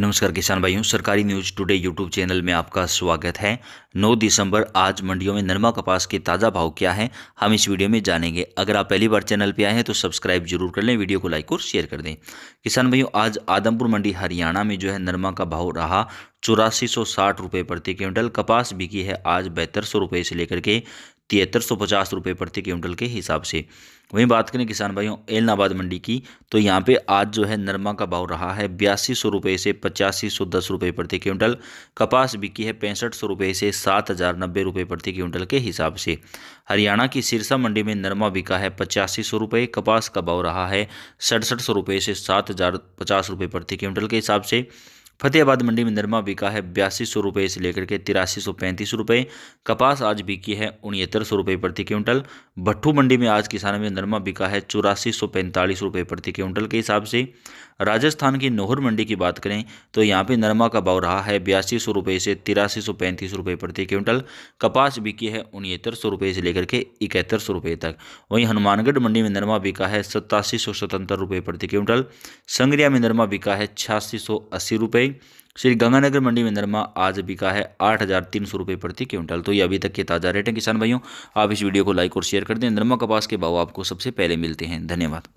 नमस्कार किसान भाइयों सरकारी न्यूज टुडे यूट्यूब चैनल में आपका स्वागत है 9 दिसंबर आज मंडियों में नरमा कपास के ताज़ा भाव क्या है हम इस वीडियो में जानेंगे अगर आप पहली बार चैनल पर आए हैं तो सब्सक्राइब जरूर कर लें वीडियो को लाइक और शेयर कर दें किसान भाइयों आज आदमपुर मंडी हरियाणा में जो है नरमा का भाव रहा चौरासी सौ साठ प्रति क्विंटल कपास बिकी है आज बहत्तर सौ से लेकर के तिहत्तर सौ पचास रुपये प्रति क्विंटल के हिसाब से वहीं बात करें किसान भाइयों एलनाबाद मंडी की तो यहाँ पे आज जो है नरमा का भाव रहा है बयासी सौ रुपये से पचासी सौ दस रुपये प्रति क्विंटल कपास बिकी है पैंसठ सौ रुपये से सात हज़ार नब्बे रुपये प्रति क्विंटल के हिसाब से हरियाणा की सिरसा मंडी में नरमा बिका है पचासी सौ रुपये कपास का भाव रहा है सड़सठ सौ रुपये से सात हज़ार पचास रुपये प्रति क्विंटल के हिसाब से फतेहाबाद मंडी में नरमा बिका है बयासी सौ रुपये से लेकर के तिरासी सौ पैंतीस रुपये कपास आज बिकी है उनहत्तर सौ रुपये प्रति क्विंटल भट्टू मंडी में आज किसानों में नरमा बिका है चौरासी सौ पैंतालीस रुपये प्रति क्विंटल के हिसाब से राजस्थान की नोहर मंडी की बात करें तो यहाँ पे नरमा का भाव रहा है बयासी सौ रुपये से तिरासी सौ पैंतीस रुपये प्रति क्विंटल कपास बिकी है उनहत्तर सौ रुपये से लेकर के इकहत्तर सौ रुपये तक वहीं हनुमानगढ़ मंडी में नरमा बिका है सत्तासी सौ सतहत्तर रुपये प्रति क्विंटल संगरिया में नरमा बिका है छियासी सौ अस्सी रुपये रही श्री गंगानगर मंडी में नरमा आज बिका है आठ हज़ार तीन सौ रुपये प्रति क्विंटल तो ये अभी तक के ताज़ा रेट हैं किसान भाइयों आप इस वीडियो को लाइक और शेयर कर दें नरमा कपास के भाव आपको सबसे पहले मिलते हैं धन्यवाद